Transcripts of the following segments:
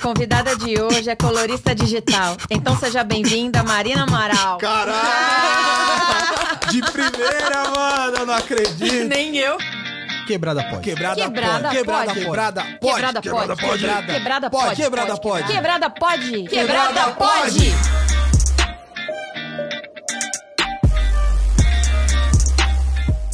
convidada de hoje é colorista digital. Então seja bem-vinda, Marina Amaral. Caralho! De primeira, mano, eu não acredito. Nem eu. Quebrada pode. Quebrada, quebrada pode. Quebrada pode. Quebrada pode. Quebrada pode. Quebrada pode. Quebrada pode. Quebrada pode. Quebrada pode. Quebrada pode.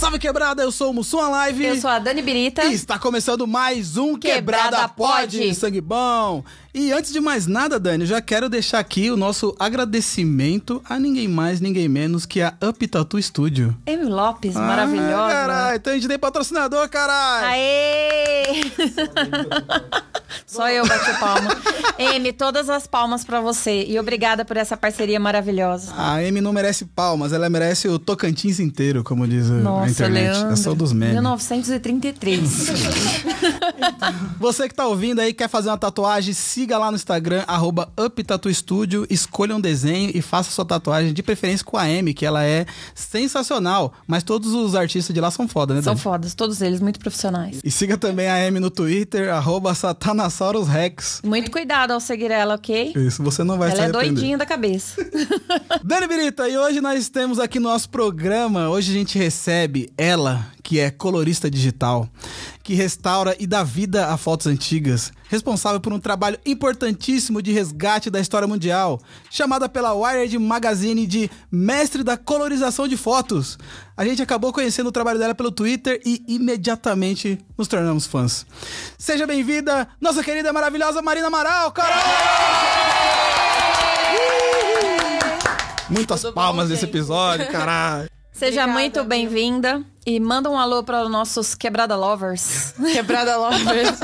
Salve Quebrada, eu sou o Mussum Live. Eu sou a Dani Birita. E está começando mais um Quebrada, Quebrada Pode. Pode. Sangue bom, e antes de mais nada, Dani, já quero deixar aqui o nosso agradecimento a ninguém mais, ninguém menos que a Up Tattoo Studio. M. Lopes, ah, maravilhosa. Caralho, então a gente tem patrocinador, caralho. Aê! Só eu bati palma. M, todas as palmas para você. E obrigada por essa parceria maravilhosa. A M não merece palmas, ela merece o Tocantins inteiro, como diz Nossa, a internet. Leandro. É só dos memes. 1933. você que tá ouvindo aí, quer fazer uma tatuagem, siga lá no Instagram, arroba UpTatuStudio, escolha um desenho e faça sua tatuagem, de preferência com a Amy, que ela é sensacional. Mas todos os artistas de lá são foda, né? São Dani? fodas, todos eles, muito profissionais. E siga também a Amy no Twitter, arroba SatanasaurusRex. Muito cuidado ao seguir ela, ok? Isso, você não vai ela se Ela é doidinha da cabeça. Dani Birita, e hoje nós temos aqui no nosso programa, hoje a gente recebe ela, que é colorista digital, que restaura e dá vida a fotos antigas, responsável por um trabalho importantíssimo de resgate da história mundial, chamada pela Wired Magazine de mestre da colorização de fotos. A gente acabou conhecendo o trabalho dela pelo Twitter e imediatamente nos tornamos fãs. Seja bem-vinda, nossa querida maravilhosa Marina Amaral, caralho! Muitas Tudo palmas bom, nesse episódio, caralho. Seja Obrigada, muito bem-vinda. E manda um alô para os nossos quebrada lovers. Quebrada lovers.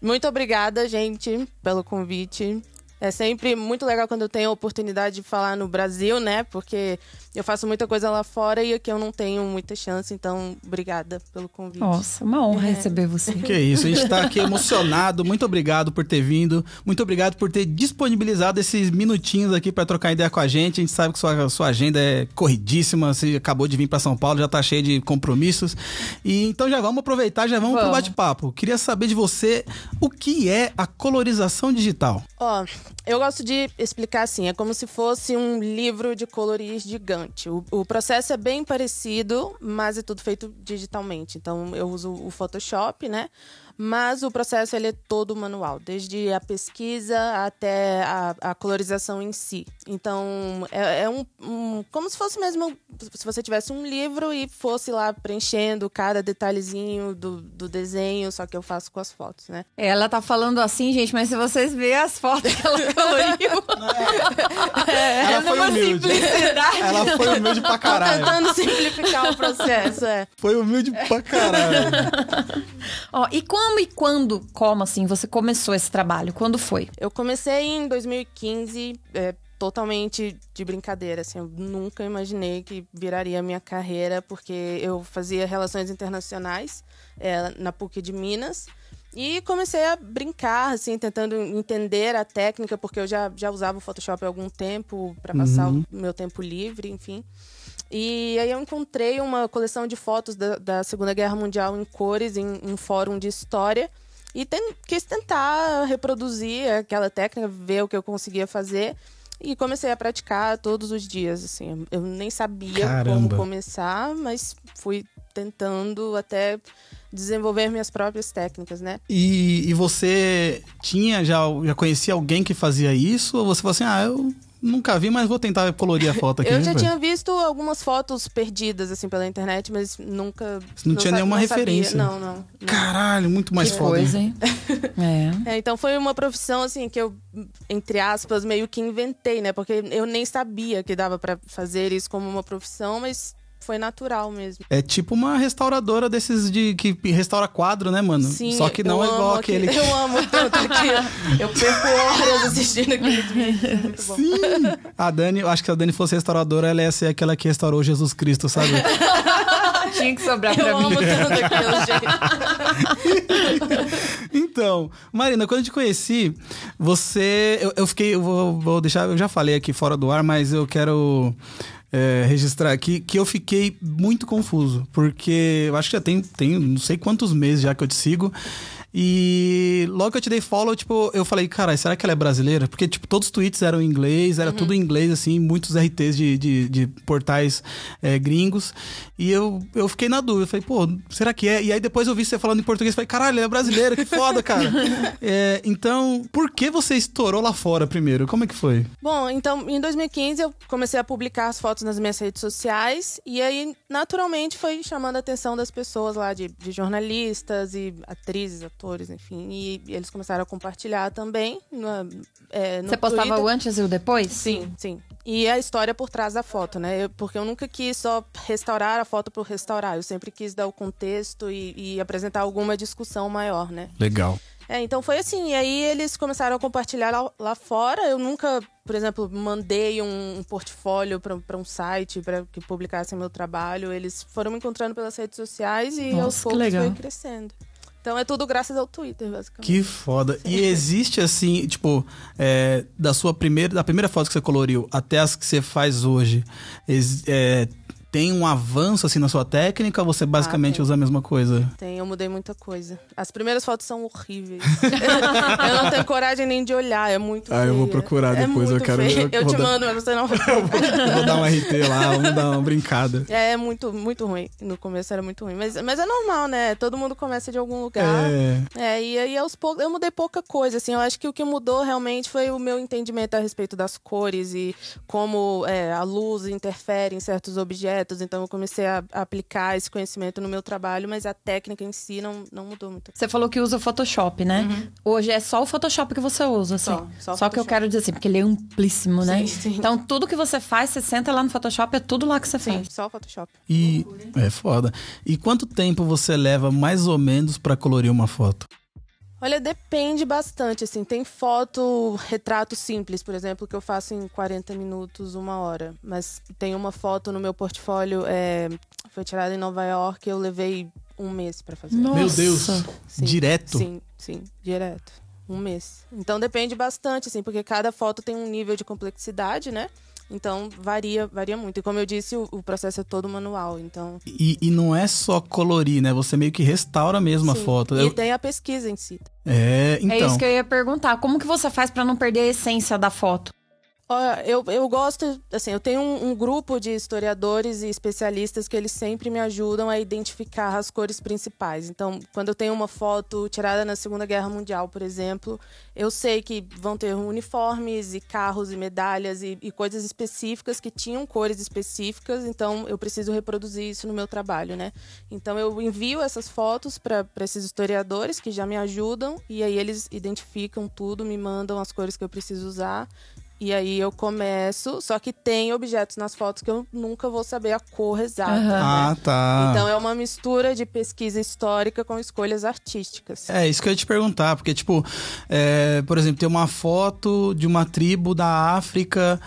muito obrigada, gente, pelo convite. É sempre muito legal quando eu tenho a oportunidade de falar no Brasil, né? Porque eu faço muita coisa lá fora e aqui eu não tenho muita chance, então obrigada pelo convite. Nossa, uma honra é. receber você. Que isso, a gente está aqui emocionado. Muito obrigado por ter vindo, muito obrigado por ter disponibilizado esses minutinhos aqui para trocar ideia com a gente. A gente sabe que sua, sua agenda é corridíssima, você acabou de vir para São Paulo, já está cheio de compromissos. E então já vamos aproveitar, já vamos, vamos. pro bate-papo. Queria saber de você o que é a colorização digital. Ó, oh, eu gosto de explicar assim, é como se fosse um livro de colorir gigante bastante. O, o, processo é bem parecido, mas é tudo feito digitalmente. Então eu uso o Photoshop, né? Mas o processo ele é todo manual, desde a pesquisa até a, a colorização em si. Então, é, é um, um, Como se fosse mesmo. Se você tivesse um livro e fosse lá preenchendo cada detalhezinho do, do desenho, só que eu faço com as fotos, né? Ela tá falando assim, gente, mas se vocês verem as fotos que ela coloriu. É. é, ela foi humilde. Ela foi humilde pra caralho. Tô tentando simplificar o processo, é. Foi humilde pra caralho. Ó, e quando como e quando, como assim, você começou esse trabalho? Quando foi? Eu comecei em 2015, é, totalmente de brincadeira, assim, eu nunca imaginei que viraria minha carreira, porque eu fazia relações internacionais é, na PUC de Minas, e comecei a brincar, assim, tentando entender a técnica, porque eu já, já usava o Photoshop há algum tempo para passar uhum. o meu tempo livre, enfim. E aí eu encontrei uma coleção de fotos da, da Segunda Guerra Mundial em cores, em um fórum de história. E ten, quis tentar reproduzir aquela técnica, ver o que eu conseguia fazer. E comecei a praticar todos os dias, assim. Eu nem sabia Caramba. como começar, mas fui tentando até desenvolver minhas próprias técnicas, né? E, e você tinha, já, já conhecia alguém que fazia isso? Ou você falou assim, ah, eu Nunca vi, mas vou tentar colorir a foto aqui. eu né, já tinha visto algumas fotos perdidas, assim, pela internet, mas nunca. Não, não tinha nenhuma não referência. Não, não, não, Caralho, muito mais que foda. Coisa, hein? é. é. Então foi uma profissão, assim, que eu, entre aspas, meio que inventei, né? Porque eu nem sabia que dava para fazer isso como uma profissão, mas foi natural mesmo. É tipo uma restauradora desses de que restaura quadro, né, mano? Sim, Só que não é igual aquele. aquele... Eu amo tanto que eu perco horas assistindo aquele vídeo. É muito bom. Sim! A Dani, acho que a Dani fosse restauradora, ela ia ser aquela que restaurou Jesus Cristo, sabe? Tinha que sobrar eu pra mim. Eu amo tanto aquilo, então, Marina, quando eu te conheci, você. Eu, eu fiquei. Eu vou, vou deixar. Eu já falei aqui fora do ar, mas eu quero é, registrar aqui que eu fiquei muito confuso, porque eu acho que já tem, tem não sei quantos meses já que eu te sigo. E logo que eu te dei follow, tipo, eu falei, cara, será que ela é brasileira? Porque, tipo, todos os tweets eram em inglês, era uhum. tudo em uhum. inglês, assim, muitos RTs de, de, de portais é, gringos. E eu, eu fiquei na dúvida, falei, pô, será que é? E aí depois eu vi você falando em português, falei, caralho, ela é brasileira, que foda, cara. é, então, por que você estourou lá fora primeiro? Como é que foi? Bom, então, em 2015 eu comecei a publicar as fotos nas minhas redes sociais, e aí, naturalmente, foi chamando a atenção das pessoas lá, de, de jornalistas e atrizes, atores, enfim. E eles começaram a compartilhar também. é, no Você postava Twitter. o antes e o depois? Sim, sim. E a história por trás da foto, né? Eu, porque eu nunca quis só restaurar a foto por restaurar. Eu sempre quis dar o contexto e, e apresentar alguma discussão maior, né? Legal. É, então foi assim. E aí eles começaram a compartilhar lá, lá fora. Eu nunca, por exemplo, mandei um, um portfólio para um site para que publicassem meu trabalho. Eles foram me encontrando pelas redes sociais e Nossa, aos poucos foi crescendo. Então é tudo graças ao Twitter, basicamente. Que foda. Sim. E existe assim, tipo, é, da sua primeira, da primeira foto que você coloriu até as que você faz hoje, é, tem um avanço assim na sua técnica ou você basicamente ah, usa a mesma coisa? Tem, eu mudei muita coisa. As primeiras fotos são horríveis. eu não tenho coragem nem de olhar, é muito Ah, feia. eu vou procurar é depois, eu quero feia. Eu, eu te dar... mando, mas você não Vou dar um RT lá, vamos dar uma brincada. É, é muito, muito ruim. No começo era muito ruim, mas, mas é normal, né? Todo mundo começa de algum lugar. É, é e aí aos poucos eu mudei pouca coisa, assim. Eu acho que o que mudou realmente foi o meu entendimento a respeito das cores e como é, a luz interfere em certos objetos projetos, então eu comecei a, aplicar esse conhecimento no meu trabalho, mas a técnica em si não, não mudou muito. Você falou que usa o Photoshop, né? Uhum. Hoje é só o Photoshop que você usa, assim. Só, só, só que eu quero dizer assim, porque ele é amplíssimo, né? Sim, sim. Então tudo que você faz, você senta lá no Photoshop, é tudo lá que você sim, faz. Só o Photoshop. E é foda. E quanto tempo você leva mais ou menos para colorir uma foto? Olha, depende bastante, assim. Tem foto, retrato simples, por exemplo, que eu faço em 40 minutos, uma hora. Mas tem uma foto no meu portfólio, é, foi tirada em Nova York, eu levei um mês para fazer. Nossa. Meu Deus! Sim, direto? Sim, sim, direto. Um mês. Então depende bastante, assim, porque cada foto tem um nível de complexidade, né? Então varia, varia muito. E como eu disse, o, o processo é todo manual. Então. E, e, não é só colorir, né? Você meio que restaura mesmo Sim. a foto. E eu... tem é a pesquisa em si. É, então. É isso que eu ia perguntar. Como que você faz para não perder a essência da foto? Eu, eu gosto, assim, eu tenho um, um, grupo de historiadores e especialistas que eles sempre me ajudam a identificar as cores principais. Então, quando eu tenho uma foto tirada na Segunda Guerra Mundial, por exemplo, eu sei que vão ter uniformes e carros e medalhas e, e coisas específicas que tinham cores específicas, então eu preciso reproduzir isso no meu trabalho, né? Então, eu envio essas fotos para esses historiadores que já me ajudam e aí eles identificam tudo, me mandam as cores que eu preciso usar e aí eu começo, só que tem objetos nas fotos que eu nunca vou saber a cor exata. Uhum. Né? Ah, tá. Então é uma mistura de pesquisa histórica com escolhas artísticas. É, isso que eu ia te perguntar, porque, tipo, é, por exemplo, tem uma foto de uma tribo da África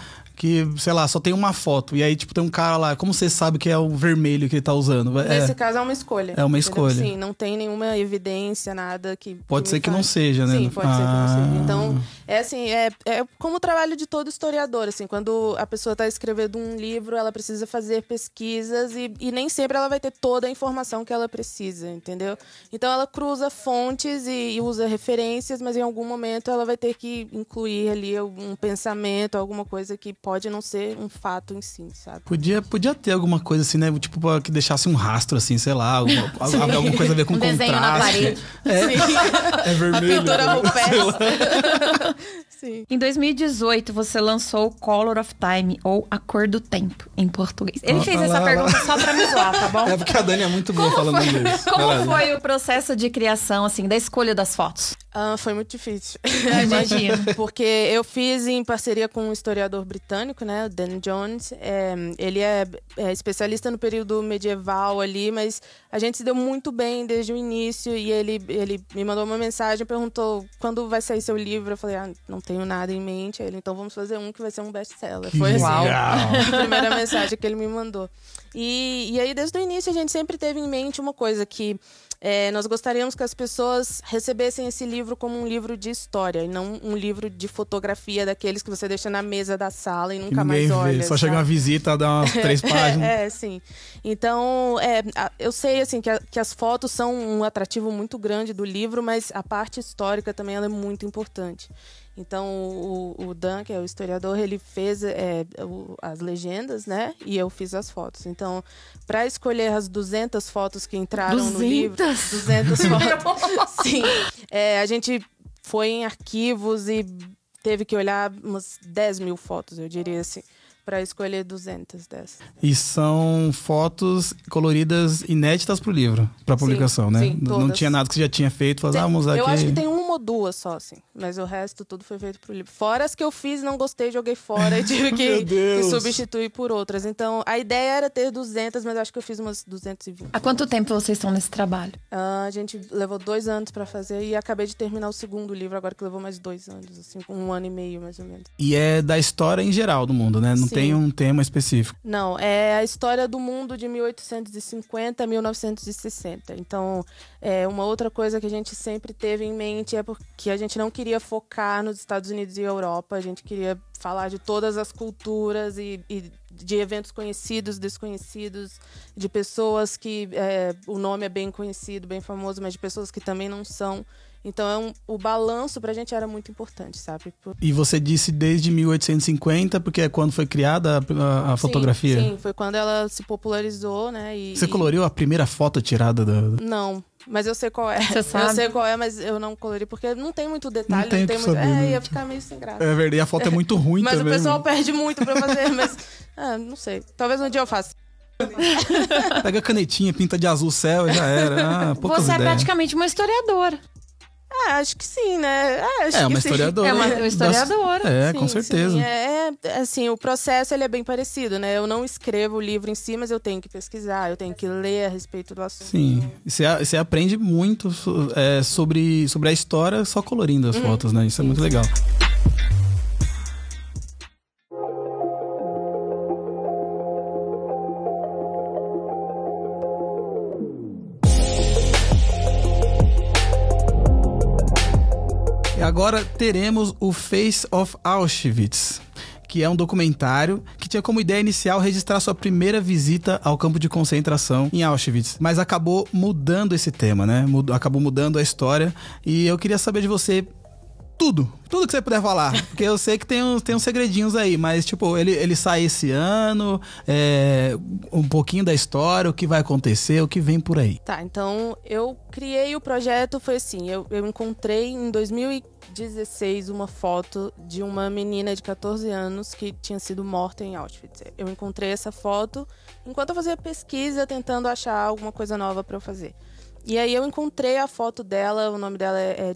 que, sei lá, só tem uma foto. E aí, tipo, tem um cara lá, como você sabe que é o vermelho que ele tá usando? É. Nesse é, caso é uma escolha. É uma escolha. Sim, não tem nenhuma evidência, nada que. Pode que ser que faz. não seja, né? Sim, pode ah. ser que não seja. Ah. Então, é assim, é, é como o trabalho de todo historiador, assim, quando a pessoa tá escrevendo um livro, ela precisa fazer pesquisas e, e nem sempre ela vai ter toda a informação que ela precisa, entendeu? Então ela cruza fontes e, e usa referências, mas em algum momento ela vai ter que incluir ali um pensamento, alguma coisa que pode pode não ser um fato em si, sabe? Podia, podia ter alguma coisa assim, né? Tipo, que deixasse um rastro, assim, sei lá, alguma, alguma coisa a ver com um contraste. Desenho na parede. É, é vermelho. A pintura né? pés. Sim. Em 2018, você lançou Color of Time, ou A Cor do Tempo, em português. Ele fez essa lá, pergunta lá. só pra me zoar, tá bom? É porque a Dani é muito boa Como falando foi? inglês. Como foi o processo de criação, assim, da escolha das fotos? Uh, foi muito difícil. Imagino. Porque eu fiz em parceria com um historiador britânico, né, o Dan Jones. É, ele é, é, especialista no período medieval ali, mas a gente se deu muito bem desde o início. E ele, ele me mandou uma mensagem, perguntou quando vai sair seu livro. Eu falei, ah, não tenho nada em mente. Ele, então vamos fazer um que vai ser um best-seller. Foi assim, a primeira mensagem que ele me mandou. E, e aí, desde o início, a gente sempre teve em mente uma coisa que é, nós gostaríamos que as pessoas recebessem esse livro como um livro de história e não um livro de fotografia daqueles que você deixa na mesa da sala e nunca Ninguém mais olha. Vê. Só sabe? chega uma visita, dá umas três páginas. É, sim. Então, é, eu sei assim que, a, que, as fotos são um atrativo muito grande do livro, mas a parte histórica também é muito importante. Então, o, o Dan, que é o historiador, ele fez é, o, as legendas, né? E eu fiz as fotos. Então, para escolher as 200 fotos que entraram 200? no livro... 200? fotos. sim. É, a gente foi em arquivos e teve que olhar umas 10 mil fotos, eu diria assim para escolher 200 dessas. E são fotos coloridas inéditas para o livro, para publicação, sim, né? Sim, todas. Não tinha nada que você já tinha feito, falava, ah, vamos usar Eu aqui. acho que tem um ou duas só, assim. Mas o resto tudo foi feito pro livro. Fora as que eu fiz, não gostei, joguei fora e tive que, que, substituir por outras. Então, a ideia era ter 200, mas acho que eu fiz umas 220. Há quanto tempo vocês estão nesse trabalho? Ah, a gente levou dois anos para fazer e acabei de terminar o segundo livro, agora que levou mais dois anos, assim, um ano e meio, mais ou menos. E é da história em geral do mundo, né? Não Sim. tem um tema específico. Não, é a história do mundo de 1850 a 1960. Então, é uma outra coisa que a gente sempre teve em mente é porque a gente não queria focar nos Estados Unidos e Europa, a gente queria falar de todas as culturas e, e de eventos conhecidos, desconhecidos, de pessoas que é, o nome é bem conhecido, bem famoso, mas de pessoas que também não são. Então é um, o balanço para a gente era muito importante, sabe? Por... E você disse desde 1850, porque é quando foi criada a, a, a fotografia? Sim, foi quando ela se popularizou, né? E, você coloriu a primeira foto tirada da. Não. Mas eu sei qual é. Você sabe? Eu sei qual é, mas eu não colori, porque não tem muito detalhe, não tem, não tem muito. Saber, é, né? ia ficar meio sem graça. É verdade, a foto é muito ruim, Mas também. o pessoal né? perde muito pra fazer, mas. Ah, não sei. Talvez um dia eu faça. Pega a canetinha, pinta de azul céu e já era. Ah, Você é ideias. é praticamente uma historiadora. Ah, acho que sim, né? É, acho é uma historiadora. É uma, uma historiadora. É, sim, com certeza. Sim. É, é, assim, o processo ele é bem parecido, né? Eu não escrevo o livro em si, mas eu tenho que pesquisar, eu tenho que ler a respeito do assunto. Sim, você, você aprende muito é, sobre, sobre a história só colorindo as hum. fotos, né? Isso é muito legal. agora teremos o Face of Auschwitz, que é um documentário que tinha como ideia inicial registrar sua primeira visita ao campo de concentração em Auschwitz, mas acabou mudando esse tema, né? acabou mudando a história. E eu queria saber de você tudo. Tudo que você puder falar. Porque eu sei que tem uns, tem uns segredinhos aí, mas, tipo, ele, ele sai esse ano, é, um pouquinho da história, o que vai acontecer, o que vem por aí. Tá, então eu criei o projeto, foi assim, eu, eu encontrei em 2015 16 uma foto de uma menina de 14 anos que tinha sido morta em Auschwitz. Eu encontrei essa foto enquanto eu fazia pesquisa tentando achar alguma coisa nova para eu fazer. E aí eu encontrei a foto dela, o nome dela é, é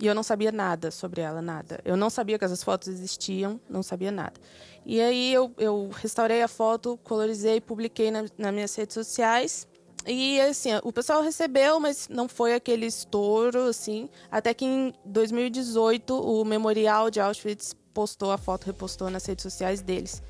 e eu não sabia nada sobre ela, nada. Eu não sabia que essas fotos existiam, não sabia nada. E aí eu, eu restaurei a foto, colorizei, publiquei na, nas minhas redes sociais e assim, o pessoal recebeu, mas não foi aquele estouro, assim. Até que em 2018 o Memorial de Auschwitz postou a foto, repostou nas redes sociais deles.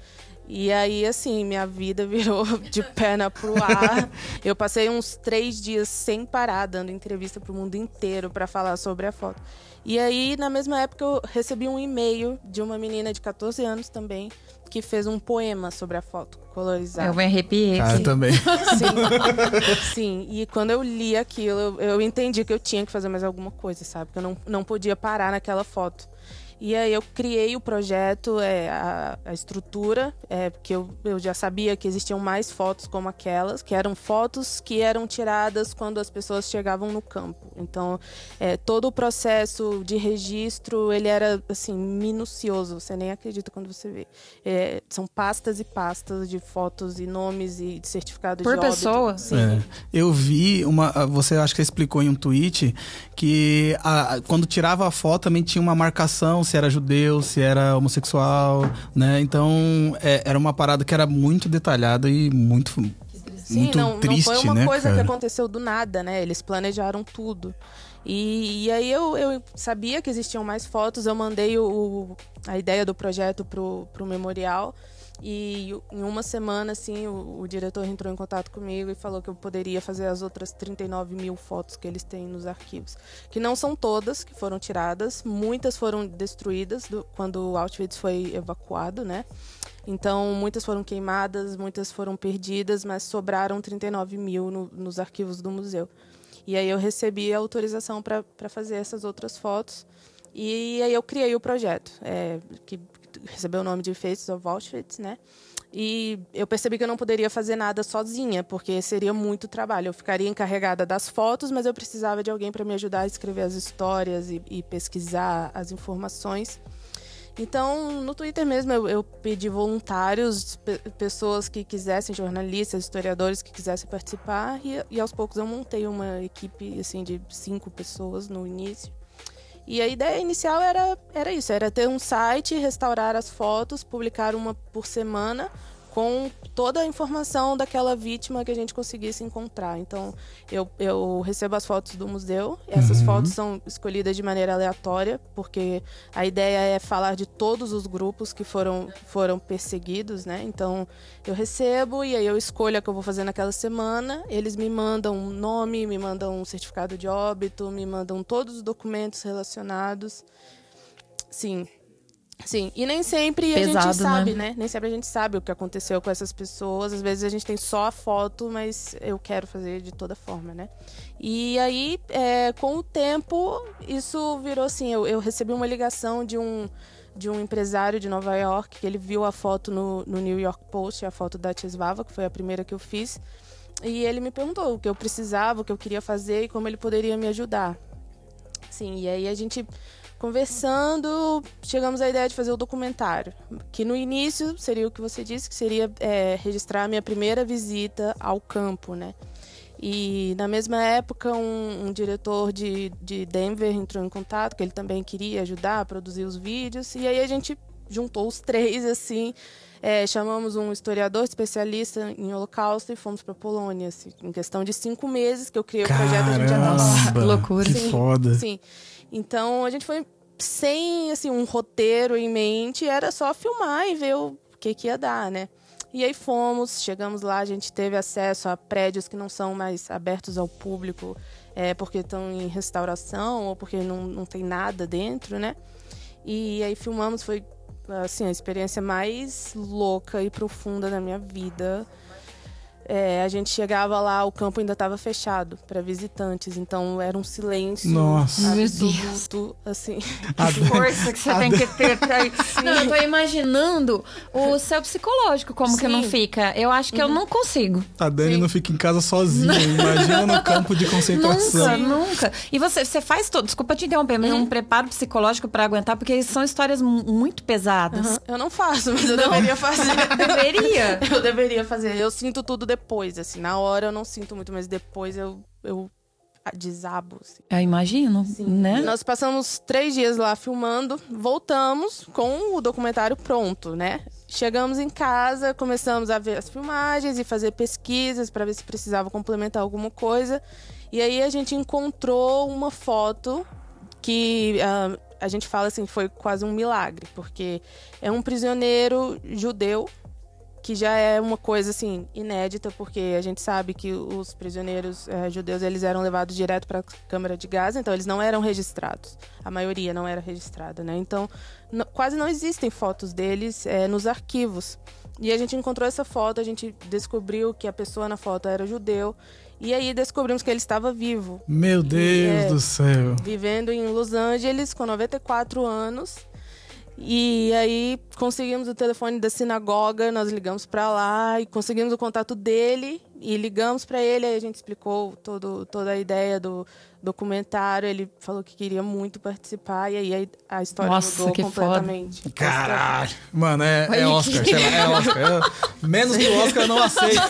E aí, assim, minha vida virou de perna pro ar. Eu passei uns três dias sem parar, dando entrevista pro mundo inteiro para falar sobre a foto. E aí, na mesma época, eu recebi um e-mail de uma menina de 14 anos também, que fez um poema sobre a foto colorizada. Eu me arrepiei. Ah, eu também. Sim. Sim. E quando eu li aquilo, eu, eu entendi que eu tinha que fazer mais alguma coisa, sabe? Que eu não, não podia parar naquela foto. E aí eu criei o projeto, é, a, a, estrutura, é, porque eu, eu já sabia que existiam mais fotos como aquelas, que eram fotos que eram tiradas quando as pessoas chegavam no campo. Então, é, todo o processo de registro, ele era, assim, minucioso. Você nem acredita quando você vê. É, são pastas e pastas de fotos e nomes e certificados Por de Por pessoa? Sim. É. Eu vi uma... Você acho que explicou em um tweet que a, quando tirava a foto também tinha uma marcação se era judeu, se era homossexual, né? Então é, era uma parada que era muito detalhada e muito Sim, muito não, triste, não foi uma né, coisa cara? que aconteceu do nada, né? Eles planejaram tudo. E, e aí eu, eu, sabia que existiam mais fotos, eu mandei o, a ideia do projeto pro, pro memorial. E em uma semana, assim, o, o, diretor entrou em contato comigo e falou que eu poderia fazer as outras 39 mil fotos que eles têm nos arquivos. Que não são todas que foram tiradas, muitas foram destruídas do, quando Auschwitz foi evacuado, né? Então, muitas foram queimadas, muitas foram perdidas, mas sobraram 39 mil no, nos arquivos do museu. E aí eu recebi a autorização para fazer essas outras fotos. E aí eu criei o projeto, é, que recebeu o nome de Faces of Auschwitz, né? E eu percebi que eu não poderia fazer nada sozinha, porque seria muito trabalho. Eu ficaria encarregada das fotos, mas eu precisava de alguém para me ajudar a escrever as histórias e, e, pesquisar as informações. Então, no Twitter mesmo, eu, eu pedi voluntários, pessoas que quisessem, jornalistas, historiadores que quisessem participar, e, e aos poucos eu montei uma equipe assim de cinco pessoas no início e a ideia inicial era, era isso, era ter um site, restaurar as fotos, publicar uma por semana, com toda a informação daquela vítima que a gente conseguisse encontrar. Então, eu, eu recebo as fotos do museu, essas uhum. fotos são escolhidas de maneira aleatória, porque a ideia é falar de todos os grupos que foram, foram perseguidos, né? Então, eu recebo e aí eu escolho o que eu vou fazer naquela semana, eles me mandam um nome, me mandam um certificado de óbito, me mandam todos os documentos relacionados. Sim, Sim, e nem sempre Pesado, a gente né? sabe, né? né? Nem sempre a gente sabe o que aconteceu com essas pessoas. Às vezes a gente tem só a foto, mas eu quero fazer de toda forma, né? E aí, é, com o tempo, isso virou assim. Eu, eu recebi uma ligação de um de um empresário de Nova York, que ele viu a foto no, no New York Post, a foto da Tesvava, que foi a primeira que eu fiz. E ele me perguntou o que eu precisava, o que eu queria fazer e como ele poderia me ajudar. Sim, e aí a gente Conversando, chegamos à ideia de fazer o documentário, que no início seria o que você disse, que seria é, registrar a minha primeira visita ao campo, né? E na mesma época, um, um diretor de, de, Denver entrou em contato, que ele também queria ajudar a produzir os vídeos. E aí a gente juntou os três, assim, é, chamamos um historiador especialista em Holocausto e fomos para Polônia, assim, em questão de cinco meses que eu criei Caramba, o projeto, a gente já tava lá. Que loucura. Sim, que foda. Sim. Então a gente foi sem assim um roteiro em mente, era só filmar e ver o que, que ia dar, né? E aí fomos, chegamos lá, a gente teve acesso a prédios que não são mais abertos ao público, é, porque estão em restauração ou porque não, não tem nada dentro, né? E aí filmamos, foi assim, a experiência mais louca e profunda da minha vida. É, a gente chegava lá, o campo ainda estava fechado para visitantes, então era um silêncio Nossa. absoluto, assim. A que força que você tem que ter pra ir. Não, eu tô imaginando o seu psicológico, como Sim. que não fica. Eu acho que uhum. eu não consigo. A Dani Sim. não fica em casa sozinha, imagina no campo de concentração. Nunca, nunca. E você, você faz todo, desculpa te interromper, mas é uhum. um preparo psicológico para aguentar, porque são histórias muito pesadas. Uhum. Eu não faço, mas eu não. deveria fazer. deveria. Eu deveria fazer. Eu sinto tudo depois, assim. Na hora eu não sinto muito, mas depois eu, eu desabo. Assim. Eu imagino, Sim. né? Nós passamos três dias lá filmando, voltamos com o documentário pronto, né? Chegamos em casa, começamos a ver as filmagens e fazer pesquisas para ver se precisava complementar alguma coisa. E aí a gente encontrou uma foto que uh, a gente fala assim foi quase um milagre, porque é um prisioneiro judeu que já é uma coisa assim inédita, porque a gente sabe que os prisioneiros é, judeus eles eram levados direto para a câmara de Gaza, então eles não eram registrados. A maioria não era registrada, né? Então quase não existem fotos deles é, nos arquivos. E a gente encontrou essa foto, a gente descobriu que a pessoa na foto era judeu. E aí descobrimos que ele estava vivo. Meu Deus e, é, do céu! Vivendo em Los Angeles com 94 anos e aí conseguimos o telefone da sinagoga, nós ligamos para lá e conseguimos o contato dele e ligamos para ele, aí a gente explicou todo, toda a ideia do documentário, ele falou que queria muito participar, e aí a, a história Nossa, mudou completamente. Foda. Caralho! Mano, é, é Oscar, sei lá, é Oscar. Eu, menos que Oscar eu não aceito.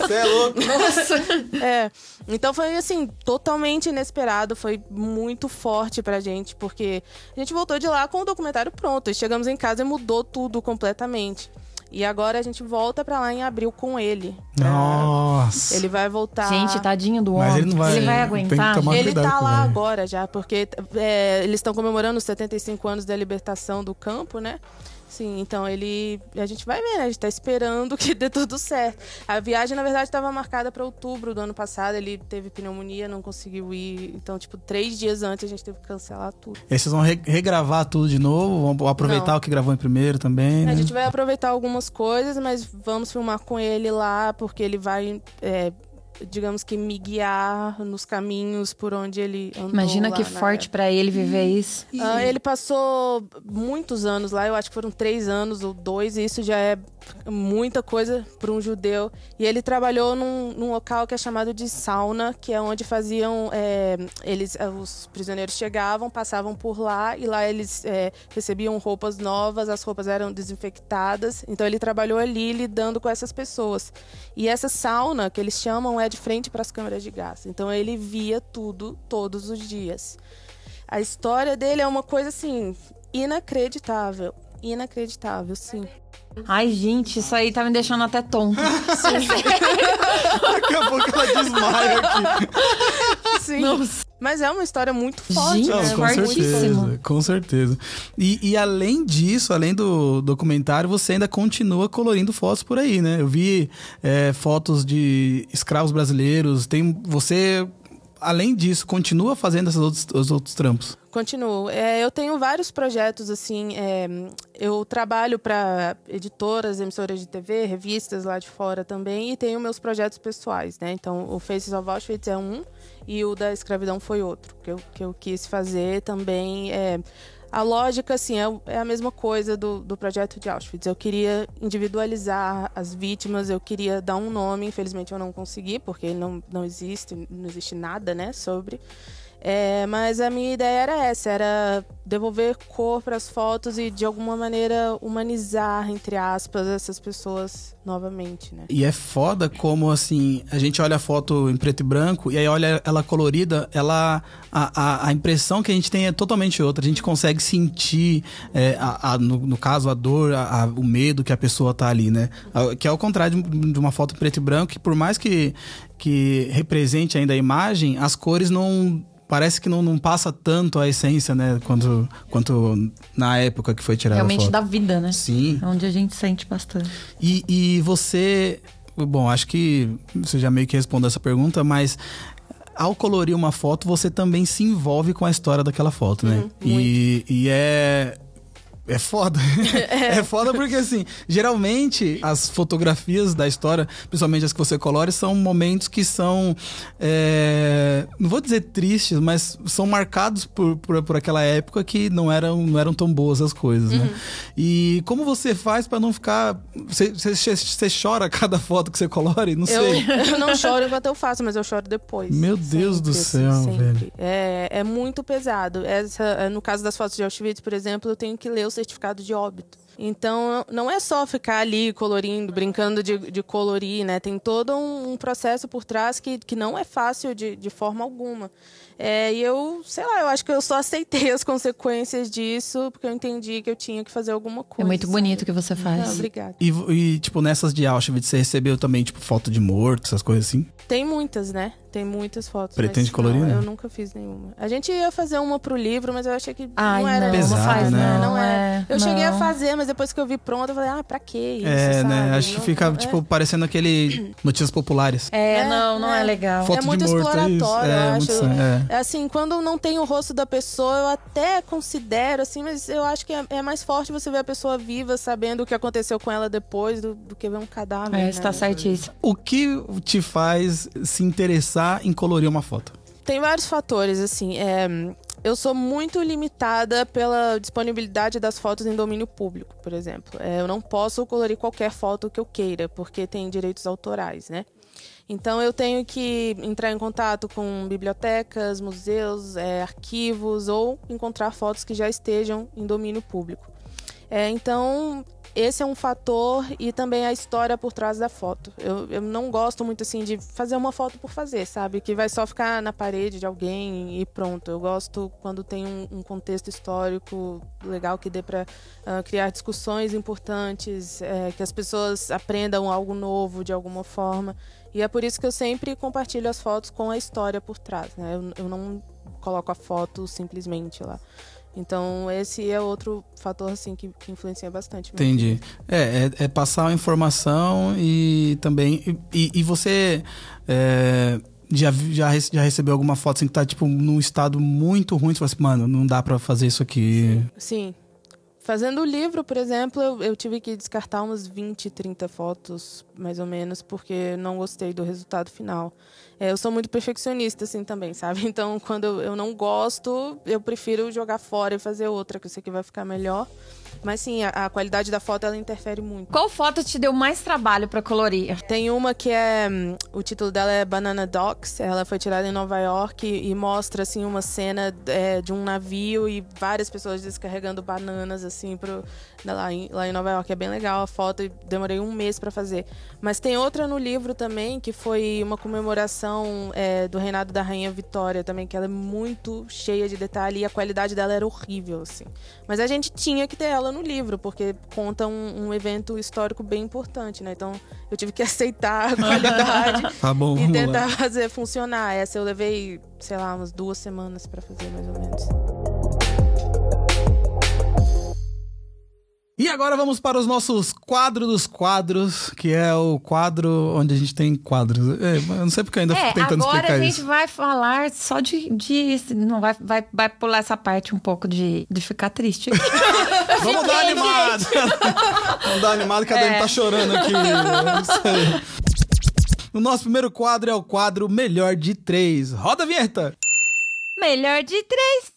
Você é louco. Nossa! É, então foi, assim, totalmente inesperado, foi muito forte pra gente, porque a gente voltou de lá com o documentário pronto, e chegamos em casa e mudou tudo completamente. E agora a gente volta para lá em abril com ele. É. Nossa! Ele vai voltar. Gente, tadinho do homem. Mas ele não vai, ele vai aguentar. Ele tá lá ele. agora já, porque é, eles estão comemorando os 75 anos da libertação do campo, né? Sim, então ele. A gente vai ver, né? A gente tá esperando que dê tudo certo. A viagem, na verdade, estava marcada para outubro do ano passado. Ele teve pneumonia, não conseguiu ir. Então, tipo, três dias antes a gente teve que cancelar tudo. E vocês vão re regravar tudo de novo? Vão aproveitar não. o que gravou em primeiro também? Né? A gente vai aproveitar algumas coisas, mas vamos filmar com ele lá, porque ele vai. É, digamos que me guiar nos caminhos por onde ele andou. Imagina que forte para ele viver uhum. isso. Uh, ele passou muitos anos lá, eu acho que foram três anos ou dois, e isso já é muita coisa para um judeu. E ele trabalhou num, num, local que é chamado de sauna, que é onde faziam. É, eles, é, os prisioneiros chegavam, passavam por lá e lá eles é, recebiam roupas novas, as roupas eram desinfectadas. Então ele trabalhou ali lidando com essas pessoas. E essa sauna que eles chamam é de frente para as câmeras de gás. Então ele via tudo todos os dias. A história dele é uma coisa assim inacreditável, inacreditável, sim. Ai, gente, isso aí tá me deixando até tonto. Daqui a pouco ela desmaia aqui. Sim. Nossa. Mas é uma história muito forte, Gente, né? É com certeza, com certeza. E, e, além disso, além do documentário, você ainda continua colorindo fotos por aí, né? Eu vi é, fotos de escravos brasileiros, tem você... Além disso, continua fazendo esses outros, os outros trampos. Continuo. É, eu tenho vários projetos, assim. É, eu trabalho para editoras, emissoras de TV, revistas lá de fora também, e tenho meus projetos pessoais, né? Então, o Faces of Auschwitz é um e o da escravidão foi outro, que eu, que eu quis fazer também. É, a lógica, assim, é, é, a mesma coisa do, do projeto de Auschwitz. Eu queria individualizar as vítimas, eu queria dar um nome, infelizmente eu não consegui, porque não, não existe, não existe nada, né, sobre. É, mas a minha ideia era essa, era devolver cor para as fotos e de alguma maneira humanizar entre aspas essas pessoas novamente, né? E é foda como assim a gente olha a foto em preto e branco e aí olha ela colorida, ela a, a, a impressão que a gente tem é totalmente outra. A gente consegue sentir é, a, a no, no, caso a dor, a, o medo que a pessoa tá ali, né? Que é o contrário de, de uma foto em preto e branco que por mais que que represente ainda a imagem, as cores não parece que não, não passa tanto a essência, né? Quanto, quanto na época que foi tirada Realmente a foto. da vida, né? Sim. É onde a gente sente bastante. E, e você... Bom, acho que você já meio que respondeu essa pergunta, mas ao colorir uma foto, você também se envolve com a história daquela foto, né? Uhum, e, e é é foda. É. é foda porque, assim, geralmente as fotografias da história, principalmente as que você colore, são momentos que são. É, não vou dizer tristes, mas são marcados por, por, por, aquela época que não eram, não eram tão boas as coisas, né? uhum. né? E como você faz para não ficar. Você, você, chora cada foto que você colore? Não sei. Eu, eu não choro enquanto eu faço, mas eu choro depois. Meu Deus sempre, do assim, céu, sempre. velho. É, é muito pesado. Essa, no caso das fotos de Auschwitz, por exemplo, eu tenho que ler certificado de óbito. Então, não é só ficar ali colorindo, brincando de, de colorir, né? Tem todo um, processo por trás que, que não é fácil de, de forma alguma. É, e eu, sei lá, eu acho que eu só aceitei as consequências disso, porque eu entendi que eu tinha que fazer alguma coisa. É muito bonito sabe? que você faz. Ah, obrigada. E, e, tipo, nessas de Auschwitz, você recebeu também, tipo, foto de mortos, essas coisas assim? Tem muitas, né? Tem muitas fotos. Pretende colorir? Não, eu né? nunca fiz nenhuma. A gente ia fazer uma pro livro, mas eu achei que Ai, não era não, pesado, faz, né? né? Não, não é. é. Eu não. cheguei a fazer, mas depois que eu vi pronto, eu falei, ah, pra quê isso? É, né? sabe? né? Acho que fica, é. tipo, parecendo aquele notícias populares. É, é não, não é, é legal. É Foto é muito morto, exploratório, eu acho. Muito, assim, quando não tem o rosto da pessoa, eu até considero, assim, mas eu acho que é, mais forte você ver a pessoa viva, sabendo o que aconteceu com ela depois, do, do que ver um cadáver. É, né? está certíssimo. O que te faz se interessar? pensar em colorir uma foto? Tem vários fatores, assim. É, eu sou muito limitada pela disponibilidade das fotos em domínio público, por exemplo. É, eu não posso colorir qualquer foto que eu queira, porque tem direitos autorais, né? Então eu tenho que entrar em contato com bibliotecas, museus, é, arquivos ou encontrar fotos que já estejam em domínio público. É, então esse é um fator e também a história por trás da foto. Eu, eu não gosto muito assim de fazer uma foto por fazer, sabe? Que vai só ficar na parede de alguém e pronto. Eu gosto quando tem um, um contexto histórico legal que dê para uh, ah, criar discussões importantes, é, que as pessoas aprendam algo novo de alguma forma. E é por isso que eu sempre compartilho as fotos com a história por trás, né? Eu, eu não coloco a foto simplesmente lá. Então, esse é outro fator assim que, que influencia bastante. Entendi. É, é, é, passar a informação e também. E, e você. É, já, já, já recebeu alguma foto assim que tá, tipo, num estado muito ruim? Você tipo fala assim, mano, não dá para fazer isso aqui. Sim. Sim. Fazendo o livro, por exemplo, eu, eu, tive que descartar umas 20, 30 fotos, mais ou menos, porque não gostei do resultado final. É, eu sou muito perfeccionista, assim, também, sabe? Então, quando eu não gosto, eu prefiro jogar fora e fazer outra, que eu sei que vai ficar melhor. Mas sim, a, a qualidade da foto ela interfere muito. Qual foto te deu mais trabalho para colorir? Tem uma que é. Hum, o título dela é Banana Docks. Ela foi tirada em Nova York e, e mostra, assim, uma cena é, de um navio e várias pessoas descarregando bananas, assim, pro, né, lá em, lá em Nova York. É bem legal a foto, demorei um mês para fazer. Mas tem outra no livro também, que foi uma comemoração é, do reinado da Rainha Vitória também, que ela é muito cheia de detalhe e a qualidade dela era horrível, assim. Mas a gente tinha que ter ela no livro, porque conta um, um evento histórico bem importante, né? Então eu tive que aceitar a qualidade tá bom, e tentar lá. fazer funcionar. Essa eu levei, sei lá, umas duas semanas para fazer, mais ou menos. E agora vamos para os nossos quadros dos quadros, que é o quadro onde a gente tem quadros. É, eu não sei porque eu ainda é, fico tentando explicar isso. Agora a gente vai falar só de, de não vai, vai, vai pular essa parte um pouco de, de ficar triste. vamos dar animado. vamos dar animado que a é. Dani tá chorando aqui. É o nosso primeiro quadro é o quadro Melhor de Três. Roda a vinheta! Melhor de Três!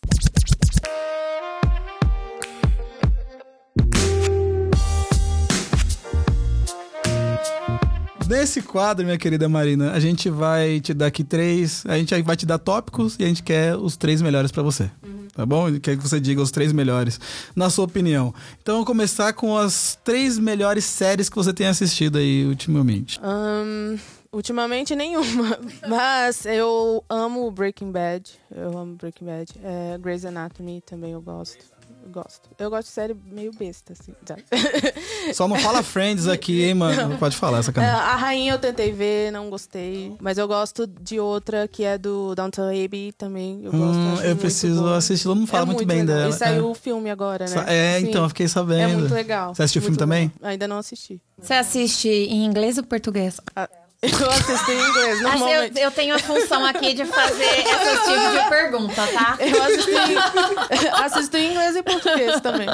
Nesse quadro, minha querida Marina, a gente vai te dar aqui três. A gente vai te dar tópicos e a gente quer os três melhores para você. Uhum. Tá bom? Quer que você diga os três melhores, na sua opinião. Então, vamos começar com as três melhores séries que você tem assistido aí ultimamente. Um, ultimamente nenhuma. Mas eu amo Breaking Bad. Eu amo Breaking Bad. É, Grey's Anatomy também eu gosto gosto. Eu gosto de série meio besta, assim. Só não fala Friends aqui, hein, mano? Pode falar essa cara. É, a Rainha eu tentei ver, não gostei. Mas eu gosto de outra que é do Downton Abbey também. Eu gosto. Hum, eu preciso assistir, não é fala é muito, muito bem legal. dela. E saiu é. o filme agora, né? É, Sim. então, eu fiquei sabendo. É muito legal. Você assistiu o filme bom. também? Ainda não assisti. Você assiste em inglês ou português? Ah. Eu assisto em inglês, normalmente. Eu, eu, tenho a função aqui de fazer esse tipo de pergunta, tá? Eu assisto em, assisto em inglês e português também.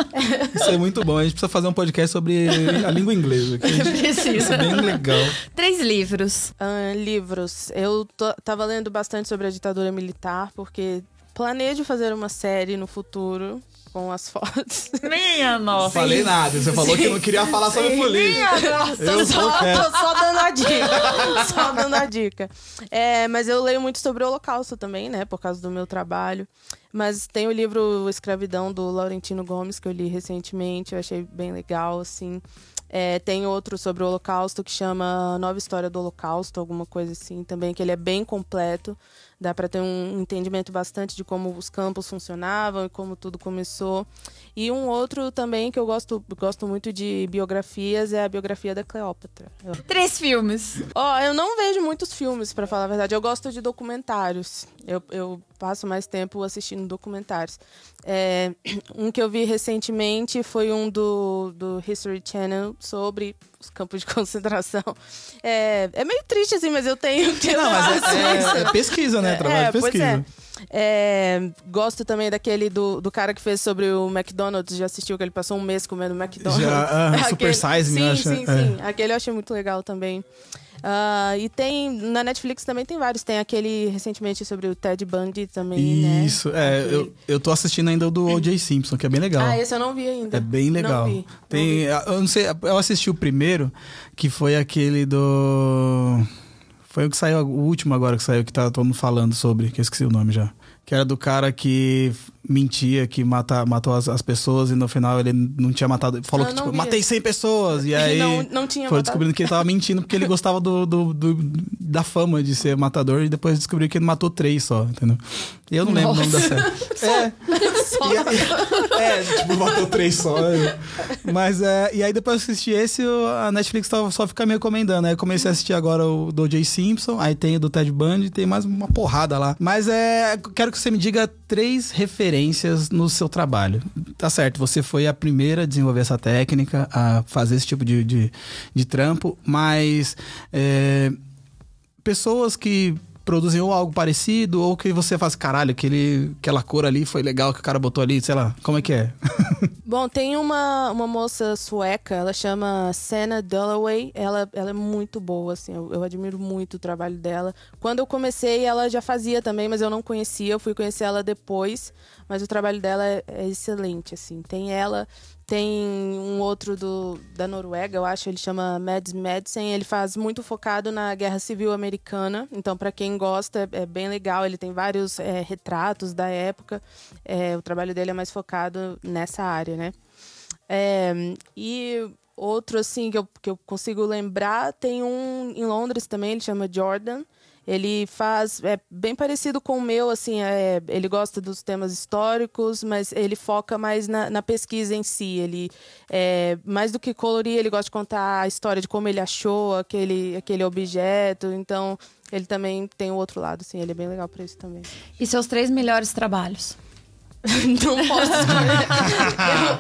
Isso é muito bom. A gente precisa fazer um podcast sobre a língua inglesa. Gente... Precisa. Isso é bem legal. Três livros. Uh, livros. Eu tô, tava lendo bastante sobre a ditadura militar, porque planejo fazer uma série no futuro com as fotos. Minha nossa. Não falei nada. Você falou Sim. que não queria falar sobre Sim. política. Minha nossa. Eu só, tô só dando a dica. só dando a dica. É, mas eu leio muito sobre o Holocausto também, né? Por causa do meu trabalho. Mas tem o livro Escravidão, do Laurentino Gomes, que eu li recentemente. Eu achei bem legal, assim. É, tem outro sobre o Holocausto que chama Nova História do Holocausto, alguma coisa assim também, que ele é bem completo dá para ter um entendimento bastante de como os campos funcionavam e como tudo começou. E um outro também que eu gosto, gosto muito de biografias é a biografia da Cleópatra. Eu... Três filmes. Ó, oh, eu não vejo muitos filmes, para falar a verdade. Eu gosto de documentários. Eu, eu passo mais tempo assistindo documentários. É, um que eu vi recentemente foi um do, do History Channel sobre os campos de concentração. É, é meio triste, assim, mas eu tenho. Que não, mas é, é, é pesquisa, né? É, Trabalho de é. pesquisa. É, gosto também daquele do, do cara que fez sobre o McDonald's. Já assistiu que ele passou um mês comendo McDonald's? Já, uh, Super Size Me, acho. Sim, sim, sim. É. Aquele eu achei muito legal também. Uh, e tem, na Netflix também tem vários. Tem aquele recentemente sobre o Ted Bundy também, né? Isso, né? é. Eu, eu tô assistindo ainda o do O.J. Simpson, que é bem legal. Ah, esse eu não vi ainda. É bem legal. Não vi, não tem, vi. Eu não sei, eu assisti o primeiro, que foi aquele do. Foi o que saiu, o último agora que saiu, que tá todo mundo falando sobre, que eu esqueci o nome já. Que era do cara que mentia que mata, matou as, as, pessoas e no final ele não tinha matado. Falou que, tipo, matei 100 pessoas. E aí não, não foi matado. descobrindo que ele tava mentindo porque ele gostava do, do, do, da fama de ser matador e depois descobriu que ele matou três só, entendeu? E eu não Nossa. lembro o nome da série. é, só. Aí, é, tipo, matou três só. Mas é, e aí depois eu assisti esse, a Netflix tava, só fica me recomendando. Aí comecei a assistir agora o do Jay Simpson, aí tem o do Ted Bundy, tem mais uma porrada lá. Mas é, quero que você me diga três referências referências no seu trabalho. Tá certo, você foi a primeira a desenvolver essa técnica, a fazer esse tipo de, de, de trampo, mas é, pessoas que produziu algo parecido ou que você faz caralho, aquele, aquela cor ali foi legal que o cara botou ali, sei lá, como é que é? Bom, tem uma, uma moça sueca, ela chama Senna Dalloway, ela, ela é muito boa, assim, eu, eu admiro muito o trabalho dela. Quando eu comecei, ela já fazia também, mas eu não conhecia, eu fui conhecer ela depois, mas o trabalho dela é, é excelente, assim. Tem ela, tem um outro do, da Noruega, eu acho, ele chama Mads Madsen. Ele faz muito focado na Guerra Civil Americana. Então, para quem gosta, é, é bem legal. Ele tem vários é, retratos da época. É, o trabalho dele é mais focado nessa área, né? É, e outro, assim, que eu, que eu consigo lembrar, tem um em Londres também, ele chama Jordan ele faz é bem parecido com o meu, assim, é, ele gosta dos temas históricos, mas ele foca mais na, na pesquisa em si. Ele é, mais do que colorir, ele gosta de contar a história de como ele achou aquele aquele objeto. Então ele também tem o outro lado, assim, ele é bem legal para isso também. E seus três melhores trabalhos? não posso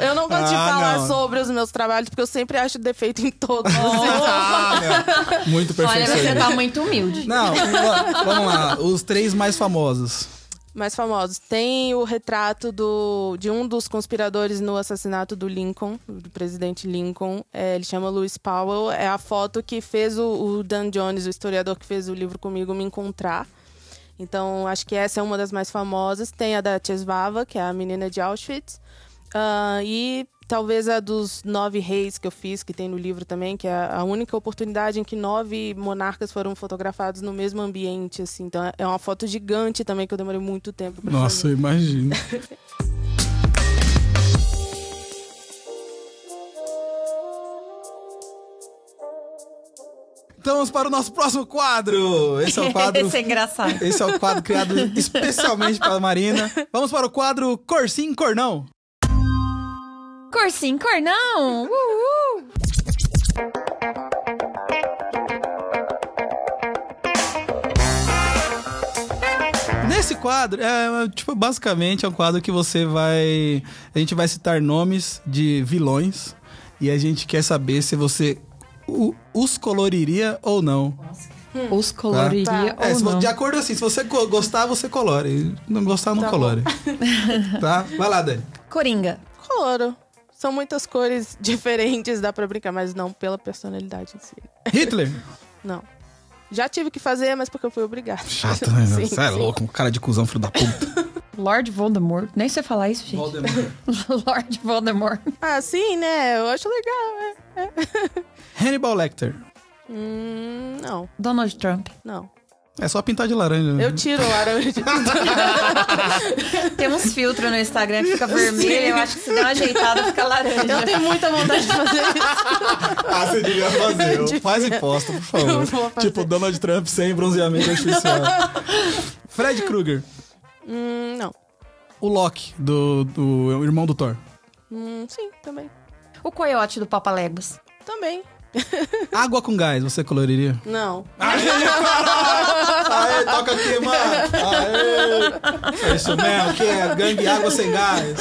eu, eu, não gosto ah, de falar não. sobre os meus trabalhos, porque eu sempre acho defeito em todos. Oh. Ah, muito perfeccionista. Olha, você tá muito humilde. Não, vamos lá. Os três mais famosos. Mais famosos. Tem o retrato do, de um dos conspiradores no assassinato do Lincoln, do presidente Lincoln. É, ele chama Lewis Powell. É a foto que fez o, o Dan Jones, o historiador que fez o livro comigo, me encontrar. Então, acho que essa é uma das mais famosas. Tem a da Tchesvava, que é a menina de Auschwitz. Uh, e talvez a dos nove reis que eu fiz, que tem no livro também, que é a única oportunidade em que nove monarcas foram fotografados no mesmo ambiente, assim. Então é uma foto gigante também que eu demorei muito tempo pra Nossa, imagina. Vamos para o nosso próximo quadro. Esse é o quadro. esse é engraçado. Esse é o quadro criado especialmente para Marina. Vamos para o quadro Cor Sim, Cor Não. Cor Sim, Cor Não. Nesse quadro, é, tipo, basicamente é um quadro que você vai. A gente vai citar nomes de vilões. E a gente quer saber se você os coloriria ou não. Hum. Os coloriria tá? É, ou não. De acordo assim, se você gostar, você colore. Não gostar, não tá colore. tá? Vai lá, Dani. Coringa. Coloro. São muitas cores diferentes, dá pra brincar, mas não pela personalidade em si. Hitler? não. Já tive que fazer, mas porque eu fui obrigado. Chato, né? Você é louco, um cara de cuzão, filho da puta. Lord Voldemort. Nem sei falar isso, gente. Voldemort. Lord Voldemort. Ah, sim, né? Eu acho legal. É, é. Hannibal Lecter. Hum, não. Donald Trump. Não. É só pintar de laranja. Né? Eu tiro laranja. Tem uns filtros no Instagram que fica vermelho. Sim. Eu acho que se der uma ajeitada, fica laranja. Eu tenho muita vontade de fazer isso. Ah, você devia fazer. Eu Faz devia. e posta, por favor. Tipo, Donald Trump sem bronzeamento artificial. Fred Krueger. Hum, não. O Loki, do, do irmão do Thor. Hum, sim, também. O coiote do Papa Legos. Também. Água com gás, você coloriria? Não. Aê, Aê toca aqui, mano. Aê. É isso mesmo, que é gangue água sem gás.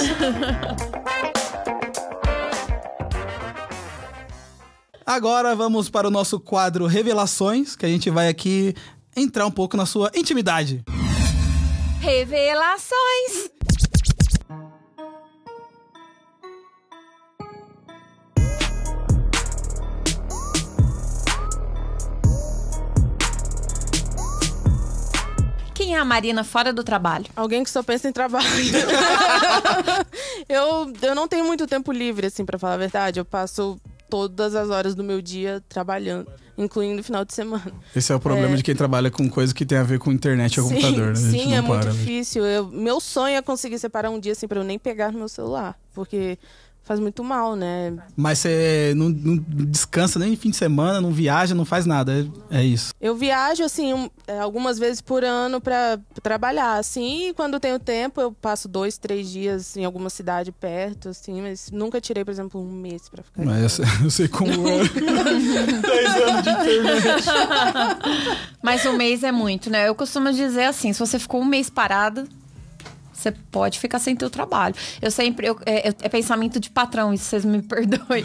Agora vamos para o nosso quadro Revelações, que a gente vai aqui entrar um pouco na sua intimidade. Revelações! Quem é a Marina fora do trabalho? Alguém que só pensa em trabalho. eu, eu não tenho muito tempo livre, assim, para falar a verdade. Eu passo todas as horas do meu dia trabalhando, incluindo final de semana. Esse é o problema é... de quem trabalha com coisa que tem a ver com internet ou sim, computador, né? Sim, é para, muito né? difícil. Eu, meu sonho é conseguir separar um dia assim para eu nem pegar no meu celular, porque faz muito mal, né? Mas você não, não, descansa nem fim de semana, não viaja, não faz nada, é, é isso. Eu viajo, assim, é, algumas vezes por ano para trabalhar, assim, e quando tenho tempo eu passo dois, três dias em alguma cidade perto, assim, mas nunca tirei, por exemplo, um mês para ficar. Mas eu, eu sei como é. dez anos de internet. Mas um mês é muito, né? Eu costumo dizer assim, se você ficou um mês parado, você pode ficar sem teu trabalho. Eu sempre, eu, é, é pensamento de patrão, isso vocês me perdoem.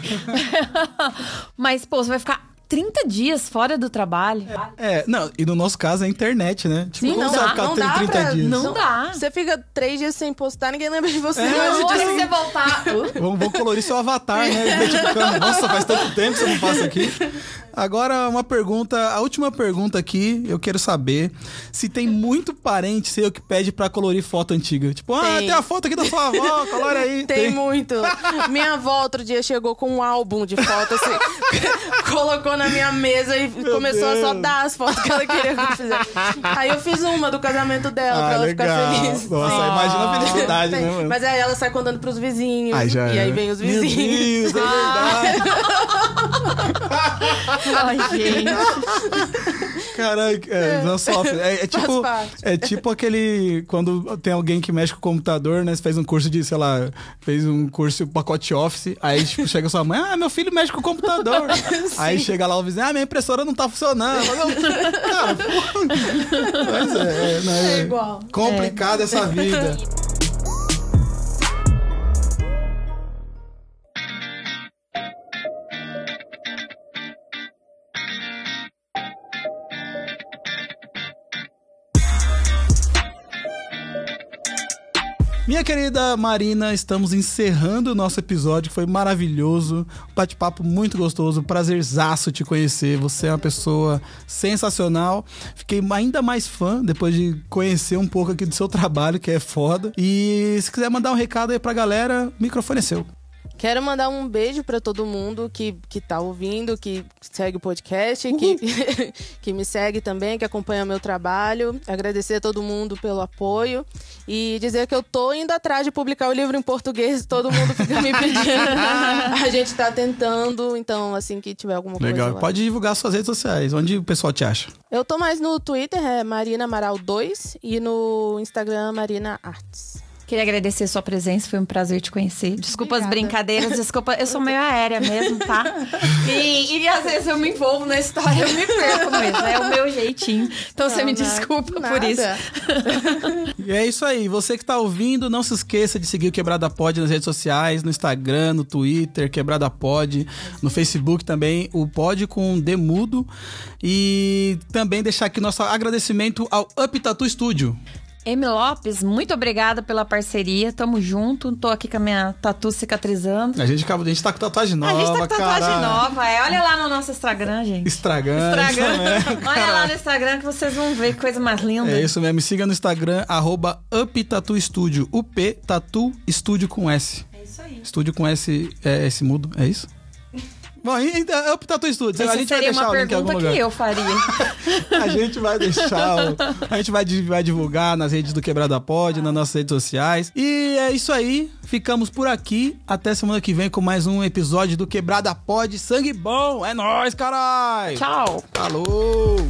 Mas, pô, você vai ficar 30 dias fora do trabalho. É, não, e no nosso caso é internet, né? Tipo, Sim, como não dá, ficar não 30, dá 30 pra, dias? Não, não dá. Você fica três dias sem postar, ninguém lembra de você. É, mas não, tipo assim, você voltar. vamos colorir seu avatar, né? Nossa, faz tanto tempo que você não passa aqui. Agora, uma pergunta, a última pergunta aqui, eu quero saber se tem muito parente seu que pede pra colorir foto antiga. Tipo, ah, tem. ah, tem a foto aqui da sua avó, colore aí. Tem, tem. muito. minha avó outro dia chegou com um álbum de fotos, assim, colocou na minha mesa e Meu começou Deus. a só dar as fotos que ela queria que eu fizesse. Aí eu fiz uma do casamento dela, ah, pra ela legal. ficar feliz. Nossa, ah. imagina a felicidade, né? Mano? Mas aí ela sai contando pros vizinhos, e é. aí vem os vizinhos. Meu Deus, é verdade. Ai, gente. Caraca, é, é, não sofre. É, é tipo, é tipo aquele. Quando tem alguém que mexe com o computador, né? Você fez um curso de, sei lá, fez um curso pacote Office, aí tipo, chega sua mãe, ah, meu filho mexe com o computador. aí chega lá o vizinho, ah, minha impressora não tá funcionando. Cara, Mas é, é, né, é, igual. Complicada é. essa vida. Minha querida Marina, estamos encerrando o nosso episódio, que foi maravilhoso. Um bate-papo muito gostoso, prazerzaço te conhecer. Você é uma pessoa sensacional. Fiquei ainda mais fã depois de conhecer um pouco aqui do seu trabalho, que é foda. E se quiser mandar um recado aí pra galera, o microfone é seu. Quero mandar um beijo para todo mundo que, que tá ouvindo, que segue o podcast, uhum. que, que me segue também, que acompanha meu trabalho. Agradecer a todo mundo pelo apoio e dizer que eu tô indo atrás de publicar o livro em português, todo mundo fica me pedindo. a gente tá tentando, então assim que tiver alguma Legal. coisa. Legal. Pode divulgar suas redes sociais, onde o pessoal te acha? Eu tô mais no Twitter, é Marina Amaral 2 e no Instagram Marina Arts. Queria agradecer sua presença, foi um prazer te conhecer. Desculpa Obrigada. as brincadeiras, desculpa, eu sou meio aérea mesmo, tá? E, e às vezes eu me envolvo na história, eu me perco mesmo, é o meu jeitinho. Então não, você me não, desculpa nada. por isso. E é isso aí, você que tá ouvindo, não se esqueça de seguir o Quebrada Pod nas redes sociais, no Instagram, no Twitter, Quebrada Pod, no Facebook também, o Pod com Demudo. E também deixar aqui nosso agradecimento ao Up Tattoo Studio. M. Lopes, muito obrigada pela parceria. Tamo junto. Tô aqui com a minha tatu cicatrizando. A gente acabou, a gente tá com tatuagem nova. A gente tá com tatuagem cara. nova, é. Olha lá no nosso Instagram, gente. Instagram. Instagram. Né? Olha lá no Instagram que vocês vão ver que coisa mais linda. É isso mesmo. Me siga no Instagram, arroba UpTatuStudio. UP Tatu Estúdio com S. É isso aí. Estúdio com S, é, S mudo, é isso? Bom, ainda é Up Tattoo Studios. a gente vai deixar o link em algum lugar. que eu faria. a gente vai deixar. O... A gente vai, vai divulgar nas redes do Quebrada Pod, ah. nas nossas redes sociais. E é isso aí. Ficamos por aqui. Até semana que vem com mais um episódio do Quebrada Pod. Sangue bom. É nóis, caralho. Tchau. Falou.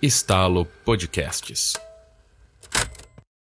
Estalo Podcasts.